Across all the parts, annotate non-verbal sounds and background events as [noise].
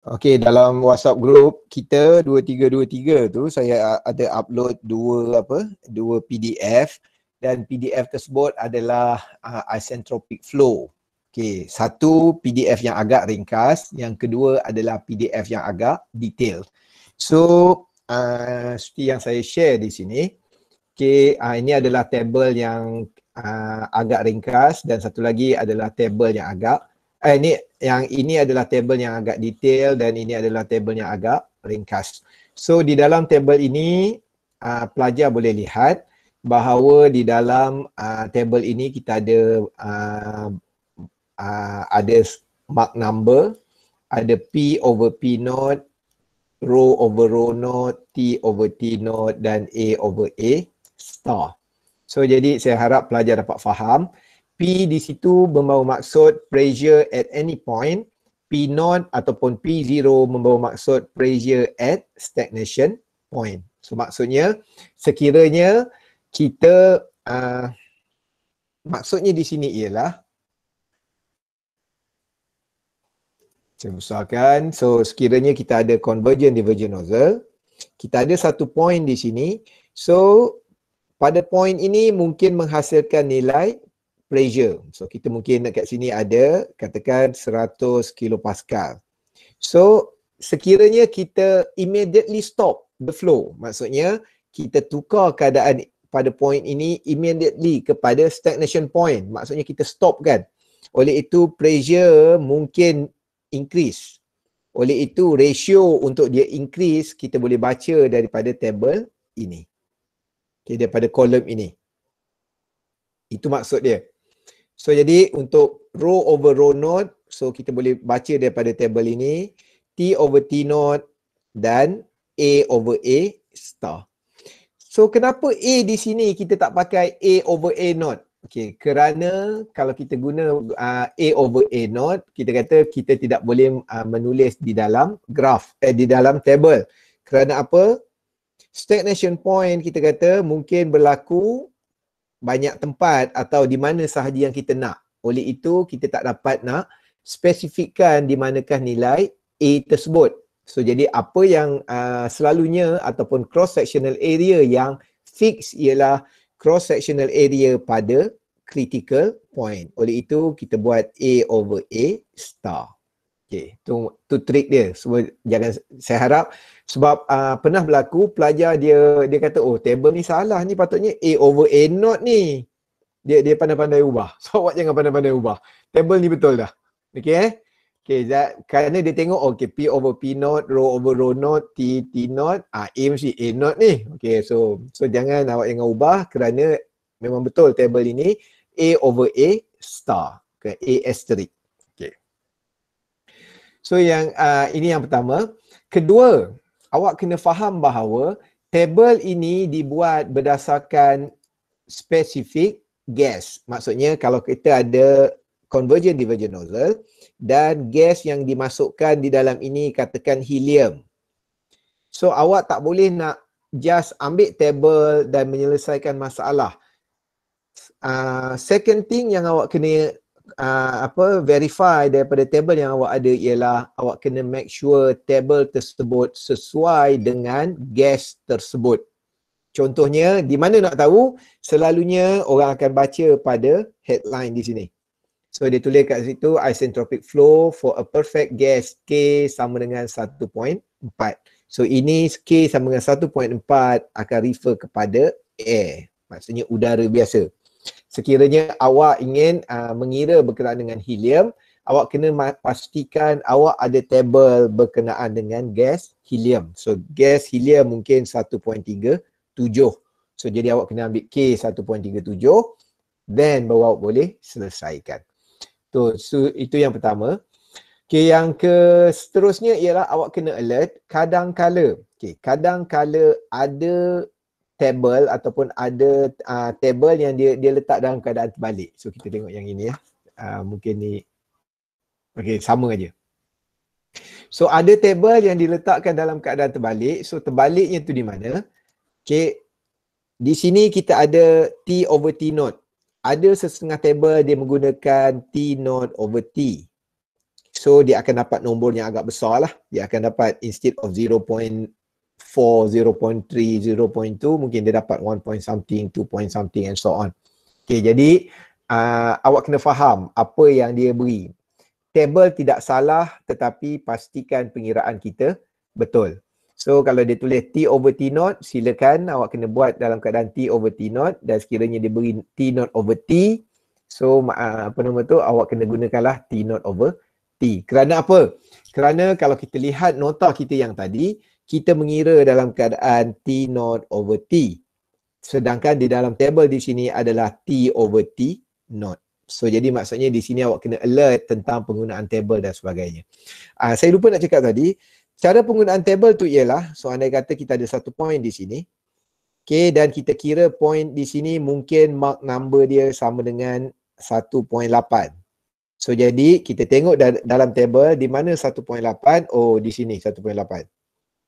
Okay dalam WhatsApp group kita 2323 tu saya ada upload dua apa dua PDF dan PDF tersebut adalah uh, isentropic flow. Okay satu PDF yang agak ringkas, yang kedua adalah PDF yang agak detail. So uh, seperti yang saya share di sini, okay uh, ah, ini adalah table yang uh, agak ringkas dan satu lagi adalah table yang agak eh, ini yang ini adalah table yang agak detail dan ini adalah table yang agak ringkas. So di dalam table ini uh, pelajar boleh lihat bahawa di dalam uh, table ini kita ada uh, uh, ada mark number, ada P over P note, row over row note, T over T note dan A over A star. So jadi saya harap pelajar dapat faham. P di situ membawa maksud pressure at any point. P not ataupun P zero membawa maksud pressure at stagnation point. So maksudnya sekiranya kita uh, maksudnya di sini ialah saya besarkan. So sekiranya kita ada convergent divergent nozzle, kita ada satu point di sini. So pada point ini mungkin menghasilkan nilai pressure. So kita mungkin kat sini ada katakan 100 kilopascal. So sekiranya kita immediately stop the flow, maksudnya kita tukar keadaan pada point ini immediately kepada stagnation point. Maksudnya kita stop kan. Oleh itu pressure mungkin increase. Oleh itu ratio untuk dia increase kita boleh baca daripada table ini. Okay, daripada kolom ini. Itu maksud dia. So jadi untuk row over row node, so kita boleh baca daripada table ini T over T node dan A over A star. So kenapa A di sini kita tak pakai A over A node? Okay, kerana kalau kita guna uh, A over A node, kita kata kita tidak boleh uh, menulis di dalam graph, eh, di dalam table. Kerana apa? Stagnation point kita kata mungkin berlaku banyak tempat atau di mana sahaja yang kita nak. Oleh itu, kita tak dapat nak spesifikkan di manakah nilai A tersebut. So, jadi apa yang uh, selalunya ataupun cross-sectional area yang fix ialah cross-sectional area pada critical point. Oleh itu, kita buat A over A star. Okay, tu, tu trik dia. Semua jangan, saya harap sebab uh, pernah berlaku pelajar dia dia kata oh table ni salah ni patutnya A over A not ni. Dia dia pandai-pandai ubah. [laughs] So awak jangan pandai-pandai ubah. Table ni betul dah. Okay eh. Okay, that, kerana dia tengok okay P over P not, rho over rho not, T T not, ah, A mesti A not ni. Okay, so so jangan awak jangan ubah kerana memang betul table ini A over A star. Okay, A asterisk. So yang uh, ini yang pertama. Kedua, awak kena faham bahawa table ini dibuat berdasarkan specific gas. Maksudnya kalau kita ada convergent divergent nozzle dan gas yang dimasukkan di dalam ini katakan helium. So awak tak boleh nak just ambil table dan menyelesaikan masalah. Uh, second thing yang awak kena uh, apa verify daripada table yang awak ada ialah awak kena make sure table tersebut sesuai dengan gas tersebut. Contohnya di mana nak tahu selalunya orang akan baca pada headline di sini. So dia tulis kat situ isentropic flow for a perfect gas K sama dengan 1.4. So ini K sama dengan 1.4 akan refer kepada air. Maksudnya udara biasa sekiranya awak ingin uh, mengira berkenaan dengan helium awak kena pastikan awak ada table berkenaan dengan gas helium so gas helium mungkin 1.37 so jadi awak kena ambil K 1.37 then bawa awak boleh selesaikan so, so itu yang pertama Okay, yang ke seterusnya ialah awak kena alert kadang kala. Okay, kadang kala ada table ataupun ada uh, table yang dia dia letak dalam keadaan terbalik. So kita tengok yang ini ya. Uh, mungkin ni okay, sama aja. So ada table yang diletakkan dalam keadaan terbalik. So terbaliknya tu di mana? Okay, Di sini kita ada T over T node. Ada sesetengah table dia menggunakan T node over T. So dia akan dapat nombor yang agak besar lah. Dia akan dapat instead of 4, 0.3, 0.2 mungkin dia dapat 1 point something, 2 point something and so on. Okay, jadi uh, awak kena faham apa yang dia beri. Table tidak salah tetapi pastikan pengiraan kita betul. So kalau dia tulis T over T naught, silakan awak kena buat dalam keadaan T over T naught dan sekiranya dia beri T naught over T, so uh, apa nama tu awak kena gunakanlah T naught over T. Kerana apa? Kerana kalau kita lihat nota kita yang tadi, kita mengira dalam keadaan T naught over T. Sedangkan di dalam table di sini adalah T over T naught. So jadi maksudnya di sini awak kena alert tentang penggunaan table dan sebagainya. Uh, saya lupa nak cakap tadi, cara penggunaan table tu ialah so anda kata kita ada satu point di sini. Okay dan kita kira point di sini mungkin mark number dia sama dengan 1.8. So jadi kita tengok dalam table di mana 1.8 oh di sini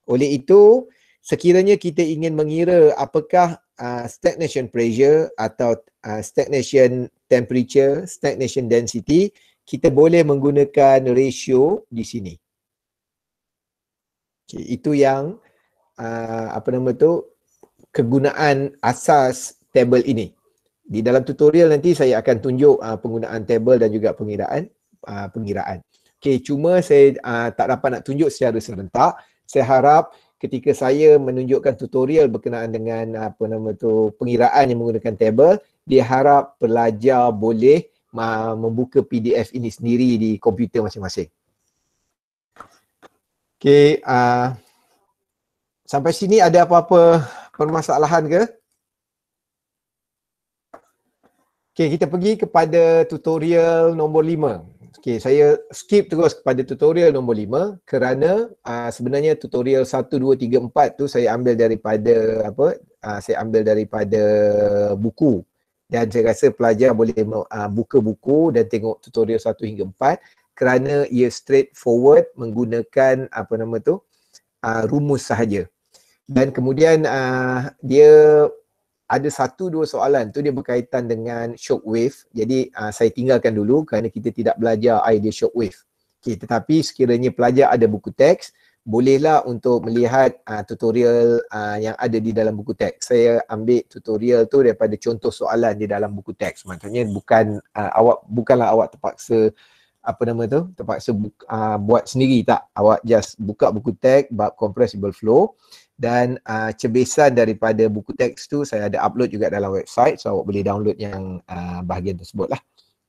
oleh itu, sekiranya kita ingin mengira apakah uh, stagnation pressure atau uh, stagnation temperature, stagnation density, kita boleh menggunakan ratio di sini. Okay, itu yang uh, apa nama tu kegunaan asas table ini. Di dalam tutorial nanti saya akan tunjuk uh, penggunaan table dan juga pengiraan uh, pengiraan. Okay, cuma saya uh, tak dapat nak tunjuk secara serentak saya harap ketika saya menunjukkan tutorial berkenaan dengan apa nama tu pengiraan yang menggunakan table dia harap pelajar boleh membuka PDF ini sendiri di komputer masing-masing. Okey, uh, sampai sini ada apa-apa permasalahan ke? Okey, kita pergi kepada tutorial nombor lima. Okay, saya skip terus kepada tutorial nombor lima kerana uh, sebenarnya tutorial satu dua tiga empat tu saya ambil daripada apa? Uh, saya ambil daripada buku. Dan saya rasa pelajar boleh uh, buka buku dan tengok tutorial satu hingga empat kerana ia straight forward menggunakan apa nama tu? Uh, rumus sahaja. Dan kemudian uh, dia ada satu dua soalan tu dia berkaitan dengan shock wave. Jadi uh, saya tinggalkan dulu kerana kita tidak belajar idea shock wave. Okey, tetapi sekiranya pelajar ada buku teks, bolehlah untuk melihat uh, tutorial uh, yang ada di dalam buku teks. Saya ambil tutorial tu daripada contoh soalan di dalam buku teks. Maksudnya bukan uh, awak bukanlah awak terpaksa apa nama tu? Terpaksa bu- uh, buat sendiri tak? Awak just buka buku teks bab compressible flow dan uh, cebisan daripada buku teks tu saya ada upload juga dalam website so awak boleh download yang uh, bahagian tersebut lah.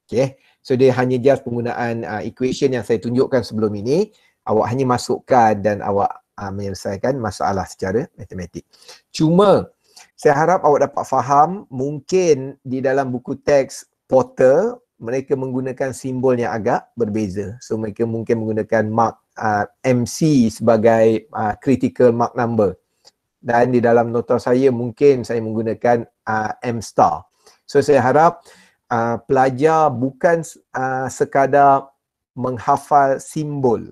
Okay. So dia hanya just penggunaan uh, equation yang saya tunjukkan sebelum ini. Awak hanya masukkan dan awak uh, menyelesaikan masalah secara matematik. Cuma saya harap awak dapat faham mungkin di dalam buku teks Potter mereka menggunakan simbol yang agak berbeza. So mereka mungkin menggunakan mark uh, MC sebagai uh, critical mark number dan di dalam nota saya mungkin saya menggunakan uh, M star. So saya harap uh, pelajar bukan uh, sekadar menghafal simbol.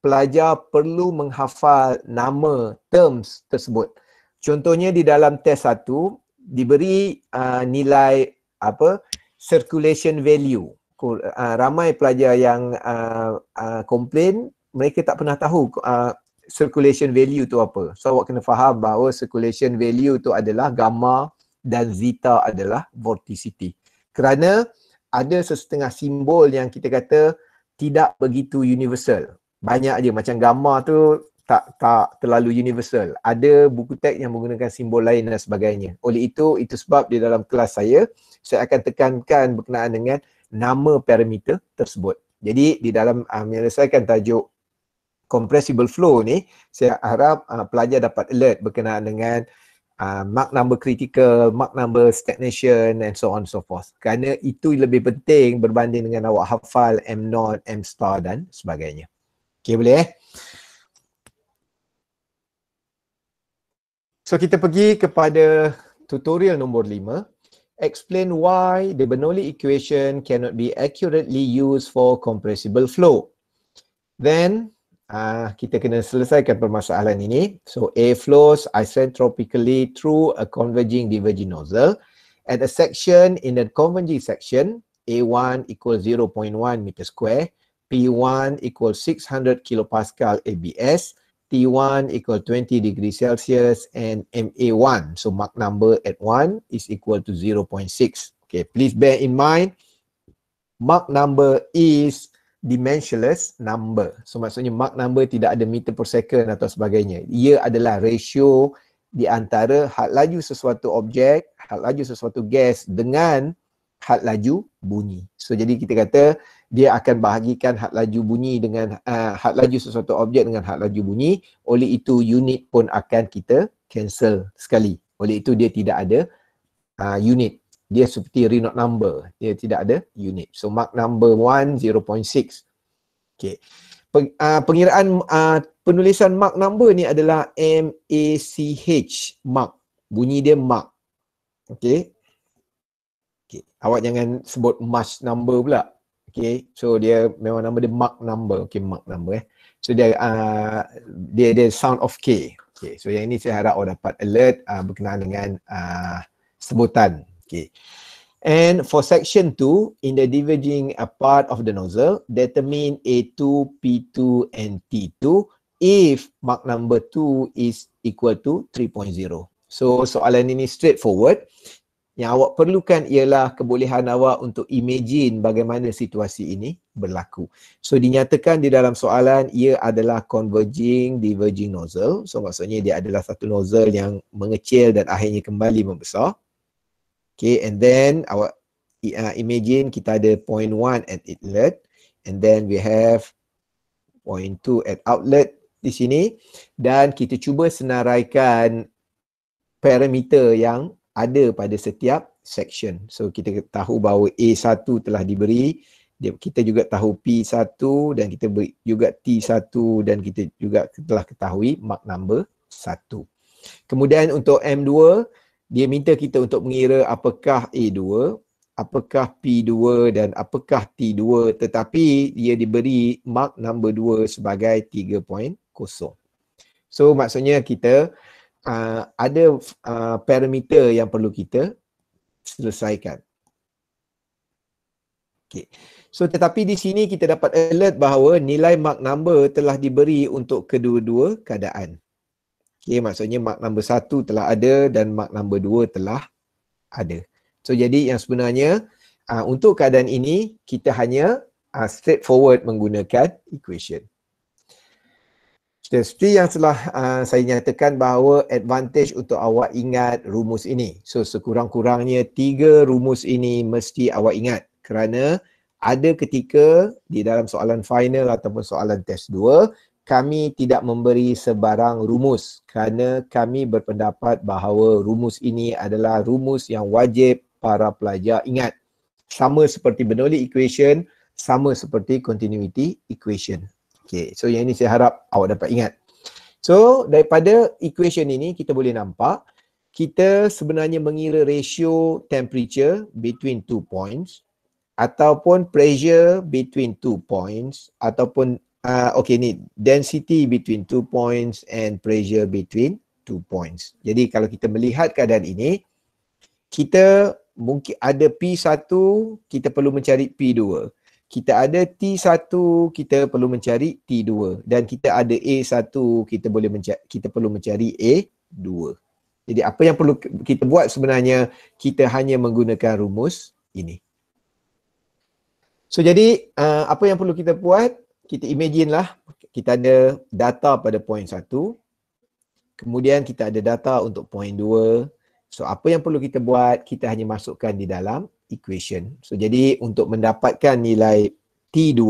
Pelajar perlu menghafal nama terms tersebut. Contohnya di dalam test satu diberi uh, nilai apa circulation value. Uh, ramai pelajar yang uh, uh, komplain mereka tak pernah tahu uh, circulation value tu apa. So awak kena faham bahawa circulation value tu adalah gamma dan zeta adalah vorticity. Kerana ada sesetengah simbol yang kita kata tidak begitu universal. Banyak je macam gamma tu tak tak terlalu universal. Ada buku teks yang menggunakan simbol lain dan sebagainya. Oleh itu, itu sebab di dalam kelas saya, saya akan tekankan berkenaan dengan nama parameter tersebut. Jadi di dalam uh, menyelesaikan tajuk compressible flow ni saya harap uh, pelajar dapat alert berkenaan dengan uh, mark number critical, mark number stagnation and so on so forth. Kerana itu lebih penting berbanding dengan awak hafal M0, M star dan sebagainya. Okey boleh eh? So kita pergi kepada tutorial nombor 5. Explain why the Bernoulli equation cannot be accurately used for compressible flow. Then uh, kita kena selesaikan permasalahan ini. So air flows isentropically through a converging diverging nozzle at a section in the converging section A1 equals 0.1 meter square, P1 equals 600 kilopascal ABS, T1 equals 20 degree Celsius and MA1. So Mach number at 1 is equal to 0.6. Okay, please bear in mind, Mach number is dimensionless number. So maksudnya Mach number tidak ada meter per second atau sebagainya. Ia adalah ratio di antara had laju sesuatu objek, had laju sesuatu gas dengan had laju bunyi. So jadi kita kata dia akan bahagikan had laju bunyi dengan uh, eh, had laju sesuatu objek dengan had laju bunyi. Oleh itu unit pun akan kita cancel sekali. Oleh itu dia tidak ada uh, unit dia seperti renote number dia tidak ada unit so mark number 1 0.6 okey uh, pengiraan uh, penulisan mark number ni adalah m a c h mark bunyi dia mark okey okey awak jangan sebut mass number pula okey so dia memang nama dia mark number okey mark number eh so dia uh, dia dia sound of k okey so yang ini saya harap awak dapat alert uh, berkenaan dengan uh, sebutan Okay. And for section 2, in the diverging a uh, part of the nozzle, determine A2, P2, and T2 if Mach number 2 is equal to 3.0. So soalan ini straightforward. Yang awak perlukan ialah kebolehan awak untuk imagine bagaimana situasi ini berlaku. So dinyatakan di dalam soalan ia adalah converging diverging nozzle. So maksudnya dia adalah satu nozzle yang mengecil dan akhirnya kembali membesar. Okay, and then our uh, imagine kita ada 0.1 at inlet and then we have 0.2 at outlet di sini dan kita cuba senaraikan parameter yang ada pada setiap section. So kita tahu bahawa A1 telah diberi, kita juga tahu P1 dan kita juga T1 dan kita juga telah ketahui mark number 1. Kemudian untuk M2 dia minta kita untuk mengira apakah A2, apakah P2 dan apakah T2 tetapi dia diberi mark number 2 sebagai 3.0. So maksudnya kita uh, ada uh, parameter yang perlu kita selesaikan. Okay. So tetapi di sini kita dapat alert bahawa nilai mark number telah diberi untuk kedua-dua keadaan. Okay, maksudnya mark number satu telah ada dan mark number dua telah ada. So jadi yang sebenarnya uh, untuk keadaan ini kita hanya uh, straightforward menggunakan equation. Seperti yang telah uh, saya nyatakan bahawa advantage untuk awak ingat rumus ini. So sekurang-kurangnya tiga rumus ini mesti awak ingat kerana ada ketika di dalam soalan final ataupun soalan test kami tidak memberi sebarang rumus kerana kami berpendapat bahawa rumus ini adalah rumus yang wajib para pelajar ingat. Sama seperti Bernoulli equation, sama seperti continuity equation. Okay, so yang ini saya harap awak dapat ingat. So daripada equation ini kita boleh nampak kita sebenarnya mengira ratio temperature between two points ataupun pressure between two points ataupun uh, okay ni density between two points and pressure between two points. Jadi kalau kita melihat keadaan ini, kita mungkin ada P1, kita perlu mencari P2. Kita ada T1, kita perlu mencari T2. Dan kita ada A1, kita boleh kita perlu mencari A2. Jadi apa yang perlu kita buat sebenarnya, kita hanya menggunakan rumus ini. So jadi uh, apa yang perlu kita buat, kita imagine lah kita ada data pada point satu kemudian kita ada data untuk point dua so apa yang perlu kita buat kita hanya masukkan di dalam equation so jadi untuk mendapatkan nilai T2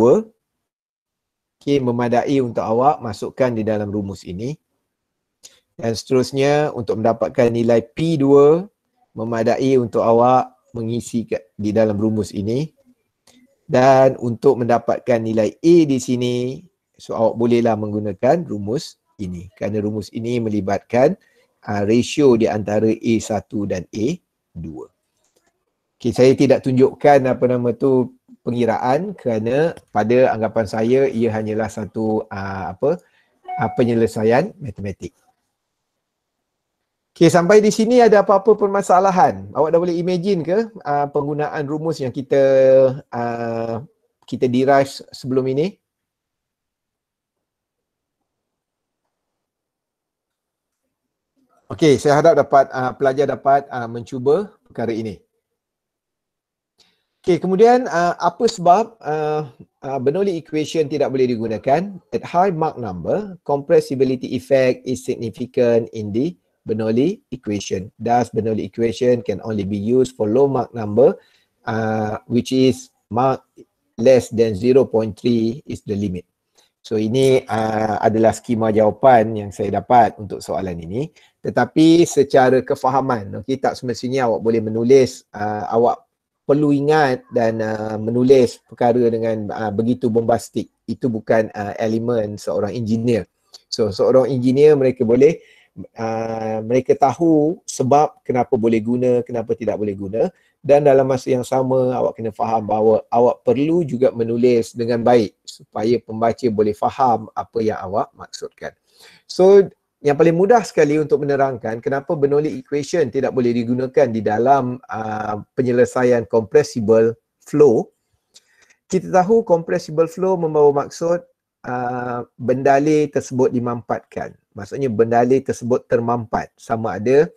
okay, memadai untuk awak masukkan di dalam rumus ini dan seterusnya untuk mendapatkan nilai P2 memadai untuk awak mengisi di dalam rumus ini dan untuk mendapatkan nilai A di sini, so awak bolehlah menggunakan rumus ini. Kerana rumus ini melibatkan uh, ratio di antara A1 dan A2. Okay, saya tidak tunjukkan apa nama tu pengiraan kerana pada anggapan saya ia hanyalah satu uh, apa uh, penyelesaian matematik. Okay, sampai di sini ada apa-apa permasalahan? Awak dah boleh imagine ke uh, penggunaan rumus yang kita uh, kita derive sebelum ini? Okay, saya harap dapat uh, pelajar dapat uh, mencuba perkara ini. Okay, kemudian uh, apa sebab uh, uh, Bernoulli equation tidak boleh digunakan? At high Mach number, compressibility effect is significant in the Bernoulli equation. Thus, Bernoulli equation can only be used for low Mach number, uh, which is Mach less than 0.3 is the limit. So ini uh, adalah skema jawapan yang saya dapat untuk soalan ini. Tetapi secara kefahaman, okay, tak semestinya awak boleh menulis, uh, awak perlu ingat dan uh, menulis perkara dengan uh, begitu bombastik. Itu bukan uh, elemen seorang engineer. So seorang engineer mereka boleh uh, mereka tahu sebab kenapa boleh guna, kenapa tidak boleh guna dan dalam masa yang sama awak kena faham bahawa awak perlu juga menulis dengan baik supaya pembaca boleh faham apa yang awak maksudkan. So yang paling mudah sekali untuk menerangkan kenapa Bernoulli equation tidak boleh digunakan di dalam uh, penyelesaian compressible flow kita tahu compressible flow membawa maksud uh, ah, bendali tersebut dimampatkan. Maksudnya bendali tersebut termampat sama ada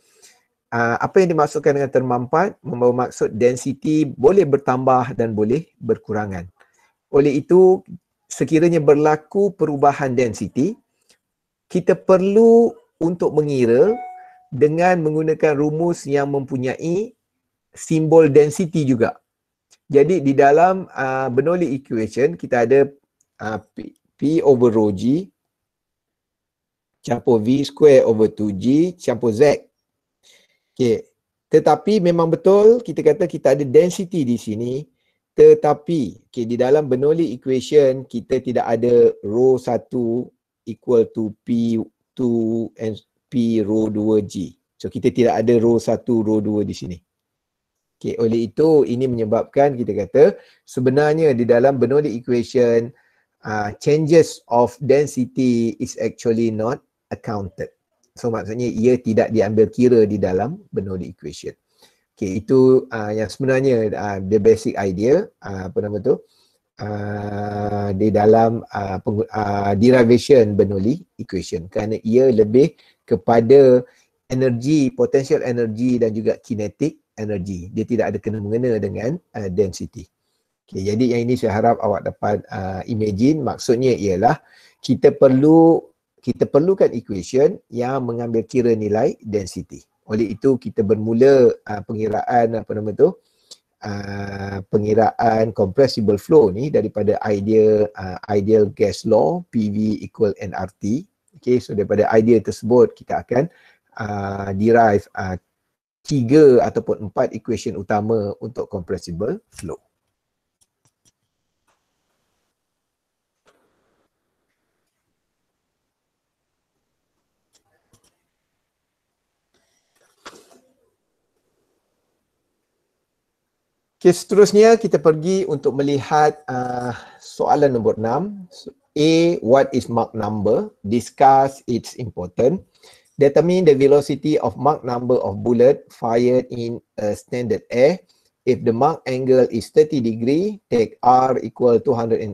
uh, apa yang dimaksudkan dengan termampat membawa maksud density boleh bertambah dan boleh berkurangan. Oleh itu sekiranya berlaku perubahan density kita perlu untuk mengira dengan menggunakan rumus yang mempunyai simbol density juga. Jadi di dalam uh, ah, Bernoulli equation kita ada uh, P, P over rho g campur V square over 2G campur Z. Okay. Tetapi memang betul kita kata kita ada density di sini tetapi okay, di dalam Bernoulli equation kita tidak ada rho 1 equal to P2 and P rho 2G. So kita tidak ada rho 1, rho 2 di sini. Okay, oleh itu ini menyebabkan kita kata sebenarnya di dalam Bernoulli equation uh, changes of density is actually not accounted. So maksudnya ia tidak diambil kira di dalam Bernoulli equation. Okay, itu uh, yang sebenarnya uh, the basic idea uh, apa nama tu uh, di dalam uh, peng, uh, derivation Bernoulli equation kerana ia lebih kepada energy, potential energy dan juga kinetik energy. dia tidak ada kena mengena dengan uh, density okay, jadi yang ini saya harap awak dapat uh, imagine maksudnya ialah kita perlu kita perlukan equation yang mengambil kira nilai density. Oleh itu kita bermula uh, pengiraan apa nama tu? Uh, pengiraan compressible flow ni daripada idea uh, ah, ideal gas law PV equal nRT. Okay, so daripada idea tersebut kita akan uh, derive uh, tiga ataupun empat equation utama untuk compressible flow. Okay, seterusnya kita pergi untuk melihat uh, soalan nombor 6. A, what is mark number? Discuss, it's important. Determine the velocity of mark number of bullet fired in a standard air. If the mark angle is 30 degree, take R equal 287,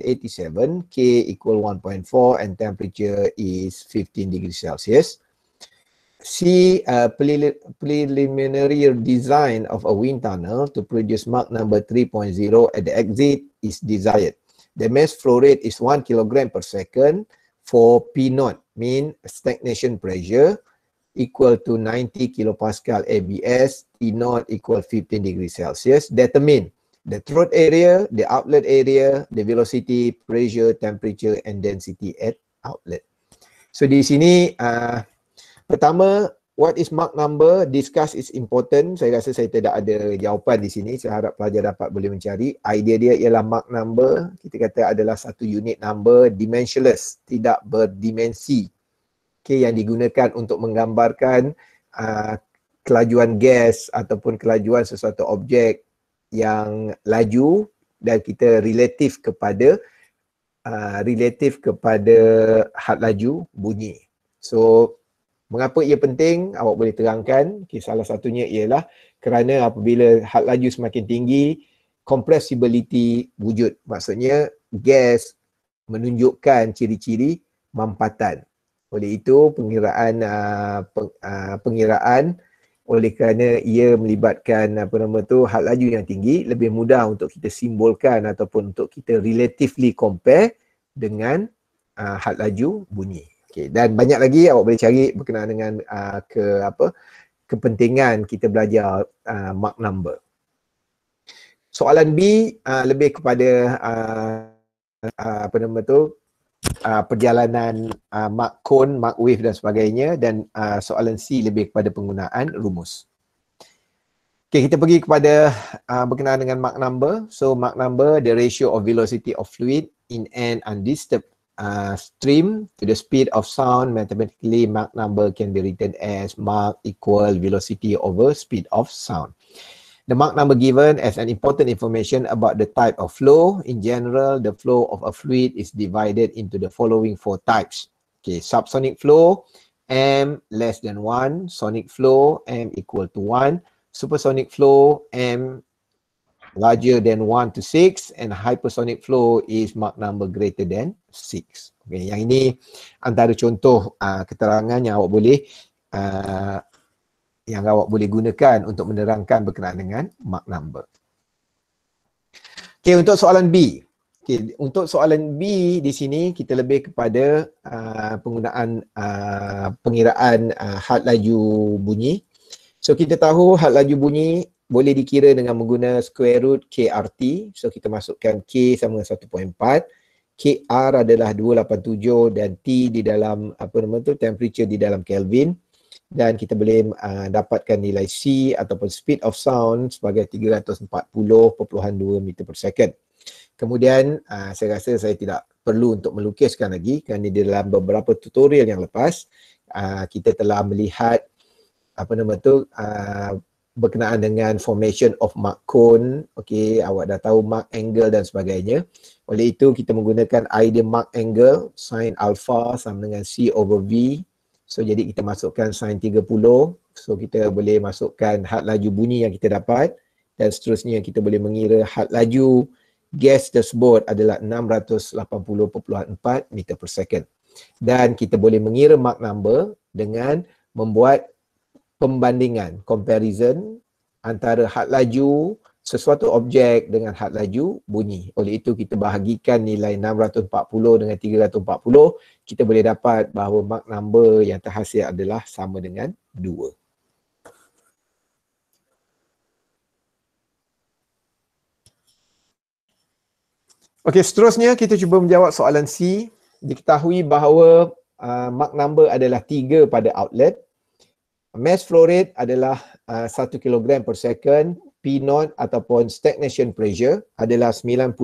K equal 1.4 and temperature is 15 degree Celsius see a preliminary design of a wind tunnel to produce mark number 3.0 at the exit is desired. The mass flow rate is 1 kilogram per second for P0, mean stagnation pressure equal to 90 kilopascal ABS, T0 equal 15 degrees Celsius, determine the throat area, the outlet area, the velocity, pressure, temperature and density at outlet. So di sini uh, Pertama, what is mark number? Discuss is important. Saya rasa saya tidak ada jawapan di sini. Saya harap pelajar dapat boleh mencari. Idea dia ialah mark number. Kita kata adalah satu unit number dimensionless. Tidak berdimensi. Okay, yang digunakan untuk menggambarkan uh, kelajuan gas ataupun kelajuan sesuatu objek yang laju dan kita relatif kepada uh, relatif kepada had laju bunyi. So Mengapa ia penting? Awak boleh terangkan. Okay, salah satunya ialah kerana apabila had laju semakin tinggi, compressibility wujud. Maksudnya gas menunjukkan ciri-ciri mampatan. Oleh itu, pengiraan ah, ah, pengiraan oleh kerana ia melibatkan apa nama tu had laju yang tinggi lebih mudah untuk kita simbolkan ataupun untuk kita relatively compare dengan uh, had laju bunyi Okay, dan banyak lagi awak boleh cari berkenaan dengan uh, ke apa kepentingan kita belajar uh, mark number. Soalan B uh, lebih kepada uh, uh, apa nama tu uh, perjalanan uh, mark cone, mark wave dan sebagainya dan uh, soalan C lebih kepada penggunaan rumus. Okay, kita pergi kepada uh, berkenaan dengan mark number. So mark number the ratio of velocity of fluid in an undisturbed uh, stream to the speed of sound, mathematically Mach number can be written as Mach equal velocity over speed of sound. The Mach number given as an important information about the type of flow. In general, the flow of a fluid is divided into the following four types. Okay, subsonic flow, M less than 1, sonic flow, M equal to 1, supersonic flow, M larger than 1 to 6 and hypersonic flow is Mach number greater than 6. Okay, yang ini antara contoh uh, keterangan yang awak boleh uh, yang awak boleh gunakan untuk menerangkan berkenaan dengan Mach number. Okay, untuk soalan B. Okay, untuk soalan B di sini kita lebih kepada uh, penggunaan uh, pengiraan uh, had laju bunyi. So kita tahu had laju bunyi boleh dikira dengan menggunakan square root KRT. So kita masukkan K sama dengan 1.4. KR adalah 287 dan T di dalam apa nama tu temperature di dalam Kelvin. Dan kita boleh uh, dapatkan nilai C ataupun speed of sound sebagai 340.2 meter per second. Kemudian uh, saya rasa saya tidak perlu untuk melukiskan lagi kerana di dalam beberapa tutorial yang lepas uh, kita telah melihat apa nama tu uh, berkenaan dengan formation of mark cone okey awak dah tahu mark angle dan sebagainya oleh itu kita menggunakan idea mark angle sin alpha sama dengan c over v so jadi kita masukkan sin 30 so kita boleh masukkan had laju bunyi yang kita dapat dan seterusnya kita boleh mengira had laju gas tersebut adalah 680.4 meter per second dan kita boleh mengira mark number dengan membuat pembandingan comparison antara had laju sesuatu objek dengan had laju bunyi. Oleh itu kita bahagikan nilai 640 dengan 340, kita boleh dapat bahawa mark number yang terhasil adalah sama dengan 2. Okey, seterusnya kita cuba menjawab soalan C. Diketahui bahawa uh, mark number adalah 3 pada outlet mass flow rate adalah uh, kilogram per second P0 ataupun stagnation pressure adalah 90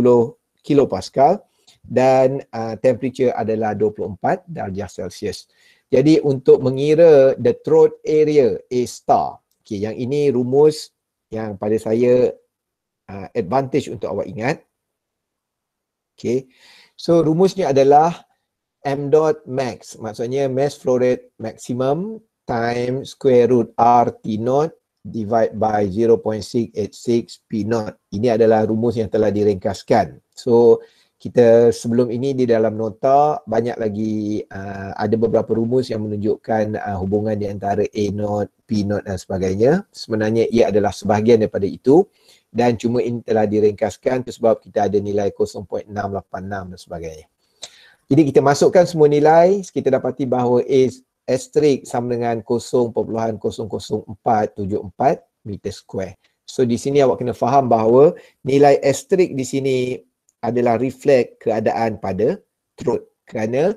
kilopascal dan uh, temperature adalah 24 darjah Celsius. Jadi untuk mengira the throat area A star, okay, yang ini rumus yang pada saya uh, advantage untuk awak ingat. Okay. So rumusnya adalah M dot max, maksudnya mass flow rate maximum times square root r t naught divide by 0.686 p naught. Ini adalah rumus yang telah diringkaskan. So kita sebelum ini di dalam nota banyak lagi uh, ada beberapa rumus yang menunjukkan uh, hubungan di antara a naught, p naught dan sebagainya. Sebenarnya ia adalah sebahagian daripada itu dan cuma ini telah diringkaskan sebab kita ada nilai 0.686 dan sebagainya. Jadi kita masukkan semua nilai, kita dapati bahawa A asterisk sama dengan 0.00474 meter square. So di sini awak kena faham bahawa nilai asterisk di sini adalah reflect keadaan pada throat kerana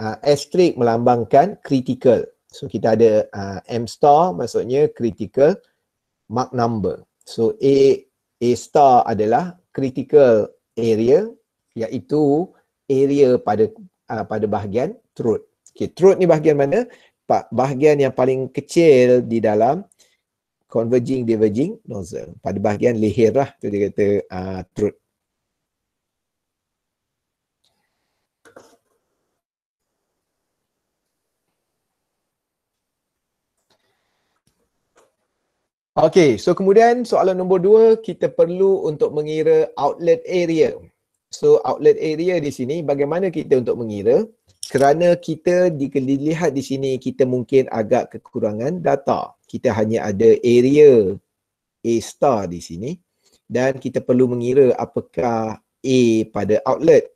uh, asterisk melambangkan critical. So kita ada uh, M star maksudnya critical mark number. So A A star adalah critical area iaitu area pada uh, pada bahagian throat. Okay, throat ni bahagian mana? Bahagian yang paling kecil di dalam converging diverging nozzle. Pada bahagian leher lah tu dia kata uh, throat. Okay, so kemudian soalan nombor dua, kita perlu untuk mengira outlet area. So outlet area di sini bagaimana kita untuk mengira kerana kita dilihat di sini kita mungkin agak kekurangan data. Kita hanya ada area A star di sini dan kita perlu mengira apakah A pada outlet.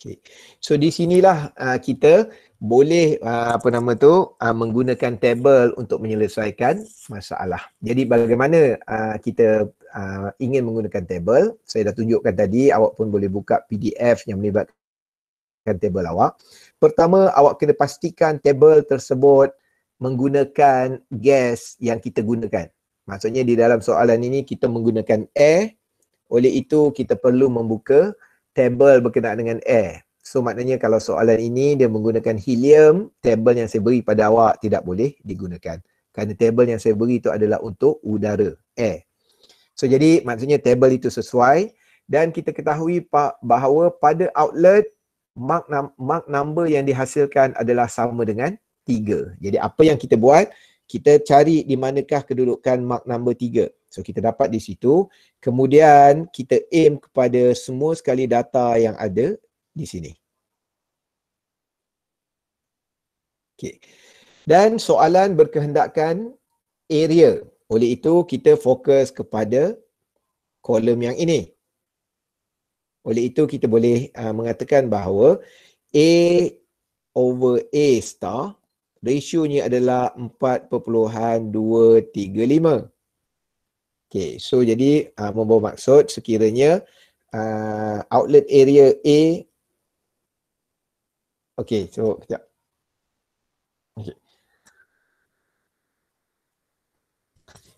Okay. So di sinilah uh, kita boleh uh, apa nama tu uh, menggunakan table untuk menyelesaikan masalah. Jadi bagaimana uh, kita uh, ingin menggunakan table, saya dah tunjukkan tadi, awak pun boleh buka PDF yang melibatkan table awak. Pertama, awak kena pastikan table tersebut menggunakan gas yang kita gunakan. Maksudnya di dalam soalan ini kita menggunakan air. Oleh itu kita perlu membuka table berkenaan dengan air. So maknanya kalau soalan ini dia menggunakan helium, table yang saya beri pada awak tidak boleh digunakan. Kerana table yang saya beri itu adalah untuk udara, air. So jadi maksudnya table itu sesuai dan kita ketahui bahawa pada outlet mark, mark number yang dihasilkan adalah sama dengan 3. Jadi apa yang kita buat? Kita cari di manakah kedudukan mark number 3. So kita dapat di situ. Kemudian kita aim kepada semua sekali data yang ada di sini. Okay. Dan soalan berkehendakkan area. Oleh itu kita fokus kepada kolom yang ini. Oleh itu kita boleh uh, mengatakan bahawa A over A star ratio ni adalah 4.235. Okay, so jadi uh, membawa maksud sekiranya uh, outlet area A okay, so kejap.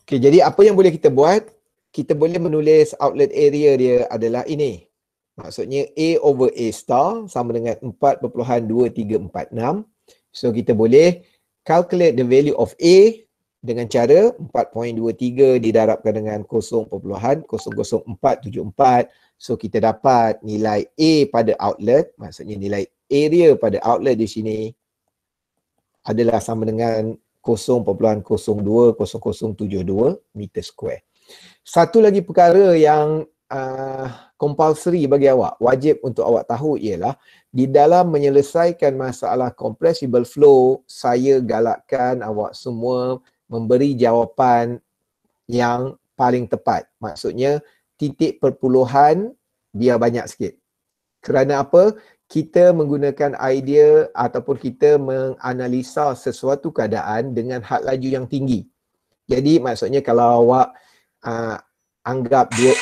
Okay, jadi apa yang boleh kita buat? Kita boleh menulis outlet area dia adalah ini. Maksudnya A over A star sama dengan 4.2346. So kita boleh calculate the value of A dengan cara 4.23 didarabkan dengan 0.00474. So kita dapat nilai A pada outlet, maksudnya nilai area pada outlet di sini adalah sama dengan 0.0000. 0.02072 meter square. Satu lagi perkara yang uh, compulsory bagi awak, wajib untuk awak tahu ialah di dalam menyelesaikan masalah compressible flow, saya galakkan awak semua memberi jawapan yang paling tepat. Maksudnya titik perpuluhan dia banyak sikit. Kerana apa? kita menggunakan idea ataupun kita menganalisa sesuatu keadaan dengan had laju yang tinggi. Jadi maksudnya kalau awak uh, anggap dia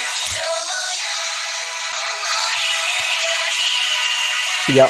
Ya.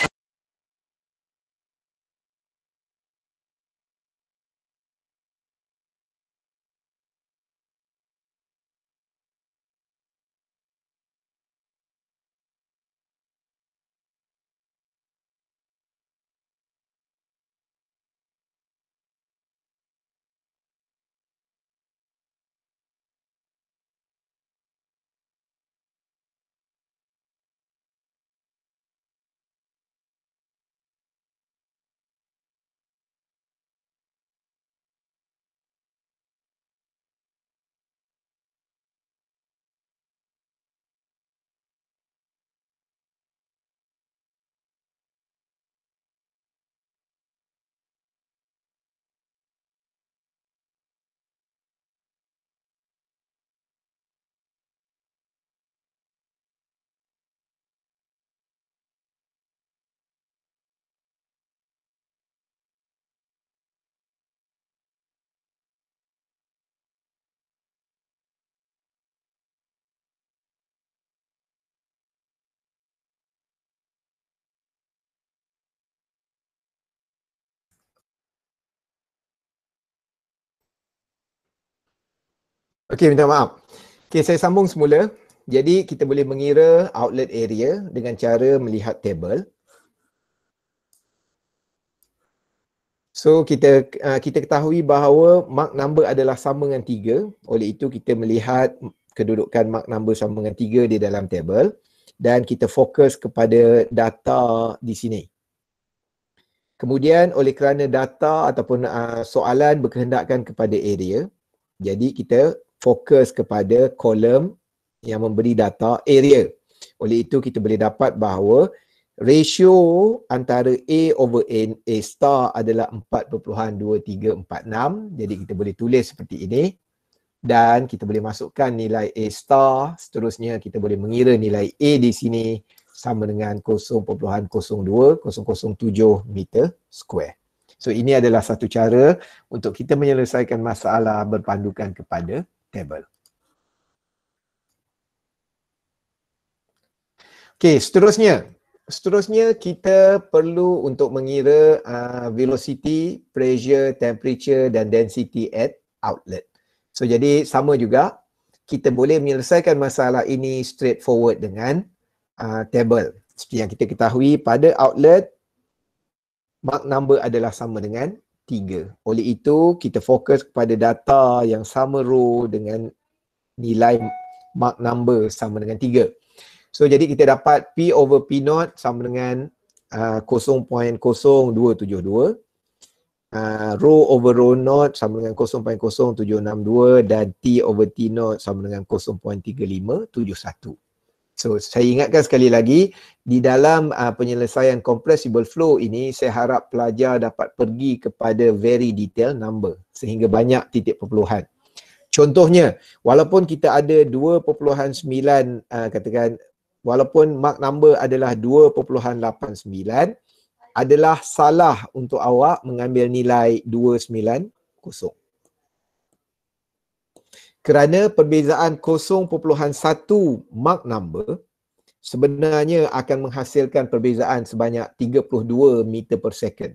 Okey, minta maaf. Okey, saya sambung semula. Jadi kita boleh mengira outlet area dengan cara melihat table. So kita ah, kita ketahui bahawa mark number adalah sambungan tiga. Oleh itu kita melihat kedudukan mark number sambungan tiga di dalam table dan kita fokus kepada data di sini. Kemudian oleh kerana data ataupun uh, soalan berkehendakkan kepada area, jadi kita fokus kepada kolom yang memberi data area. Oleh itu kita boleh dapat bahawa ratio antara A over N A star adalah 4.2346. Jadi kita boleh tulis seperti ini dan kita boleh masukkan nilai A star seterusnya kita boleh mengira nilai A di sini sama dengan 0.02007 meter square. So ini adalah satu cara untuk kita menyelesaikan masalah berpandukan kepada table. Okey, seterusnya. Seterusnya kita perlu untuk mengira uh, velocity, pressure, temperature dan density at outlet. So jadi sama juga kita boleh menyelesaikan masalah ini straightforward dengan uh, table. Seperti yang kita ketahui pada outlet Mark number adalah sama dengan tiga. Oleh itu, kita fokus kepada data yang sama row dengan nilai mark number sama dengan tiga. So, jadi kita dapat P over P naught sama dengan uh, 0.0272. Uh, row over row node sama dengan 0.0762 dan T over T node sama dengan 0.3571. So saya ingatkan sekali lagi di dalam uh, penyelesaian compressible flow ini saya harap pelajar dapat pergi kepada very detail number sehingga banyak titik perpuluhan. Contohnya walaupun kita ada 2.9 uh, ah, katakan walaupun mark number adalah 2.89 adalah salah untuk awak mengambil nilai 290 kerana perbezaan 0.1 mark number sebenarnya akan menghasilkan perbezaan sebanyak 32 meter per second.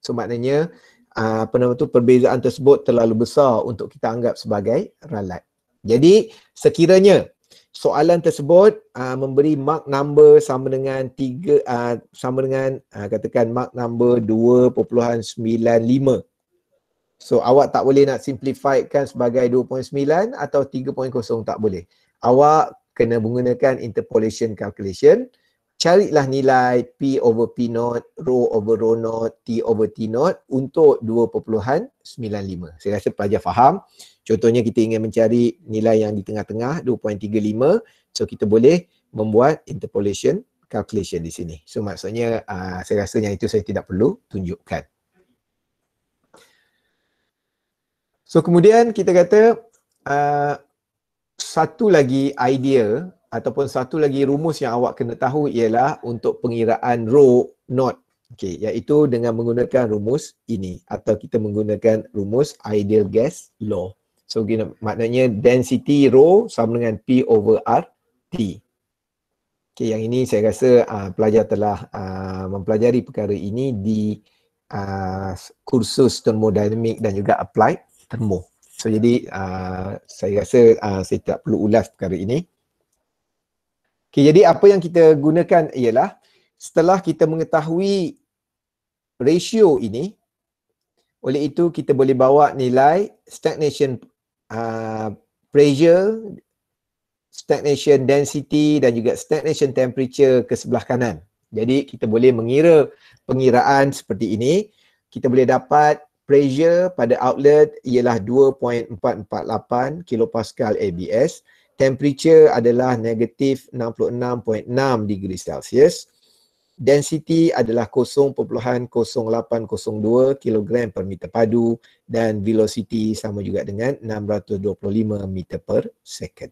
So maknanya ah, apa nama tu perbezaan tersebut terlalu besar untuk kita anggap sebagai ralat. Jadi sekiranya soalan tersebut uh, memberi mark number sama dengan 3 uh, ah, sama dengan uh, katakan mark number 2.95 So awak tak boleh nak simplifykan sebagai 2.9 atau 3.0 tak boleh. Awak kena menggunakan interpolation calculation. Carilah nilai P over P naught, Rho over Rho naught, T over T naught untuk 2.95. Saya rasa pelajar faham. Contohnya kita ingin mencari nilai yang di tengah-tengah 2.35. So kita boleh membuat interpolation calculation di sini. So maksudnya uh, saya rasa yang itu saya tidak perlu tunjukkan. So kemudian kita kata uh, satu lagi idea ataupun satu lagi rumus yang awak kena tahu ialah untuk pengiraan rho not okay, iaitu dengan menggunakan rumus ini atau kita menggunakan rumus ideal gas law. So kita maknanya density rho sama dengan P over R T. Okay, yang ini saya rasa uh, pelajar telah uh, mempelajari perkara ini di uh, kursus thermodynamic dan juga applied termo. So jadi uh, saya rasa uh, saya tak perlu ulas perkara ini. Okay, jadi apa yang kita gunakan ialah setelah kita mengetahui ratio ini, oleh itu kita boleh bawa nilai stagnation uh, pressure, stagnation density dan juga stagnation temperature ke sebelah kanan. Jadi kita boleh mengira pengiraan seperti ini. Kita boleh dapat pressure pada outlet ialah 2.448 kilopascal ABS. Temperature adalah negatif 66.6 degree Celsius. Density adalah 0.0802 kg per meter padu dan velocity sama juga dengan 625 meter per second.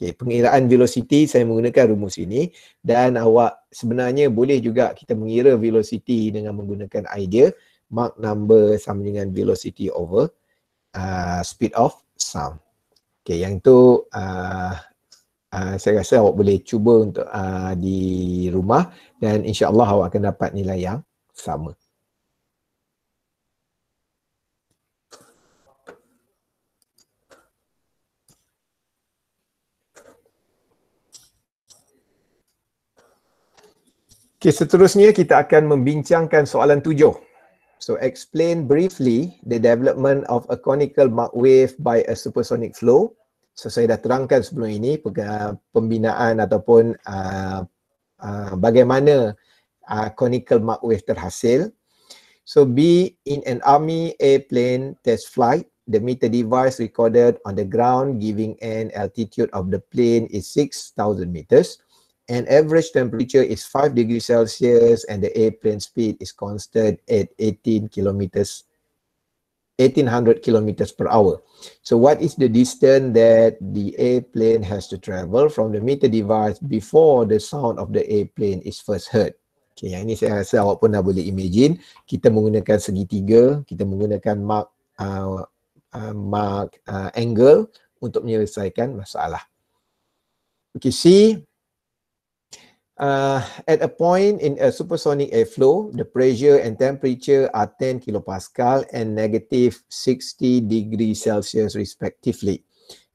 Okay, pengiraan velocity saya menggunakan rumus ini dan awak sebenarnya boleh juga kita mengira velocity dengan menggunakan idea Mach number sama dengan velocity over uh, speed of sound. Okay, yang tu uh, uh, saya rasa awak boleh cuba untuk uh, di rumah dan insya Allah awak akan dapat nilai yang sama. Okay, seterusnya kita akan membincangkan soalan tujuh. So explain briefly the development of a conical Mach wave by a supersonic flow. So saya dah terangkan sebelum ini pembinaan ataupun uh, uh, bagaimana uh, conical Mach wave terhasil. So B in an army airplane test flight, the meter device recorded on the ground giving an altitude of the plane is 6,000 meters and average temperature is 5 degrees Celsius and the airplane speed is constant at 18 kilometers 1800 kilometers per hour. So what is the distance that the airplane has to travel from the meter device before the sound of the airplane is first heard? Okay, yang ini saya rasa awak pun dah boleh imagine. Kita menggunakan segitiga, kita menggunakan mark uh, uh, mark uh, angle untuk menyelesaikan masalah. Okay, C Uh, at a point in a supersonic airflow, the pressure and temperature are 10 kilopascal and negative 60 degrees Celsius respectively.